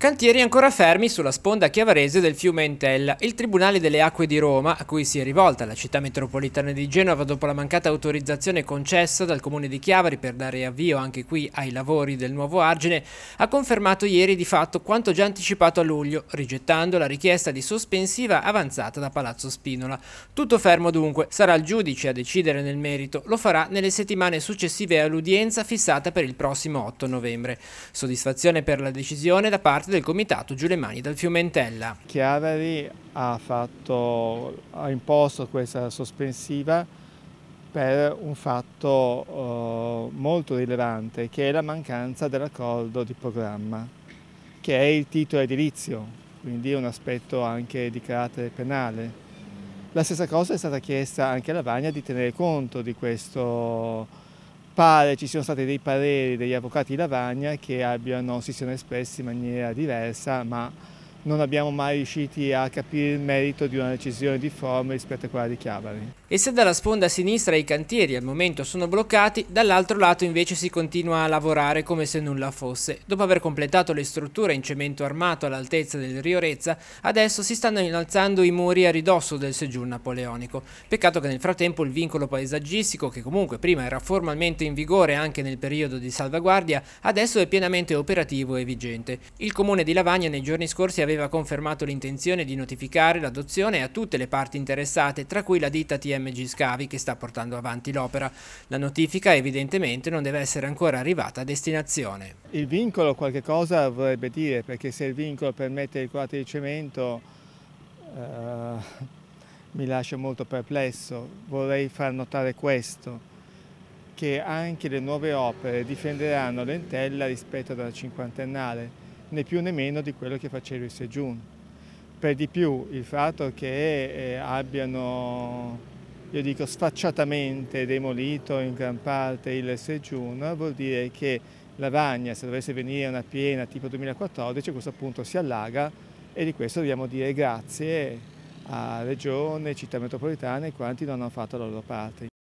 Cantieri ancora fermi sulla sponda chiavarese del fiume Entella. Il Tribunale delle Acque di Roma, a cui si è rivolta la città metropolitana di Genova dopo la mancata autorizzazione concessa dal comune di Chiavari per dare avvio anche qui ai lavori del nuovo argine, ha confermato ieri di fatto quanto già anticipato a luglio, rigettando la richiesta di sospensiva avanzata da Palazzo Spinola. Tutto fermo dunque, sarà il giudice a decidere nel merito, lo farà nelle settimane successive all'udienza fissata per il prossimo 8 novembre. Soddisfazione per la decisione da parte parte del comitato Giulemani dal Fiumentella. Chiavari ha, fatto, ha imposto questa sospensiva per un fatto eh, molto rilevante che è la mancanza dell'accordo di programma, che è il titolo edilizio, quindi un aspetto anche di carattere penale. La stessa cosa è stata chiesta anche alla Vagna di tenere conto di questo pare ci siano stati dei pareri degli avvocati Lavagna che abbiano, si siano espressi in maniera diversa, ma non abbiamo mai riusciti a capire il merito di una decisione di forma rispetto a quella di Chiavari. E se dalla sponda sinistra i cantieri al momento sono bloccati, dall'altro lato invece si continua a lavorare come se nulla fosse. Dopo aver completato le strutture in cemento armato all'altezza del Rio Rezza, adesso si stanno innalzando i muri a ridosso del seggiù napoleonico. Peccato che nel frattempo il vincolo paesaggistico, che comunque prima era formalmente in vigore anche nel periodo di salvaguardia, adesso è pienamente operativo e vigente. Il comune di Lavagna nei giorni scorsi aveva aveva confermato l'intenzione di notificare l'adozione a tutte le parti interessate, tra cui la ditta TMG Scavi che sta portando avanti l'opera. La notifica evidentemente non deve essere ancora arrivata a destinazione. Il vincolo qualche cosa vorrebbe dire, perché se il vincolo permette il quadro di cemento eh, mi lascia molto perplesso. Vorrei far notare questo che anche le nuove opere difenderanno l'entella rispetto alla cinquantennale né più né meno di quello che faceva il Sejun. Per di più il fatto che eh, abbiano, io dico sfacciatamente, demolito in gran parte il Sejun vuol dire che la Vagna, se dovesse venire una piena tipo 2014, a questo punto si allaga e di questo dobbiamo dire grazie a Regione, città metropolitane e quanti non hanno fatto la loro parte.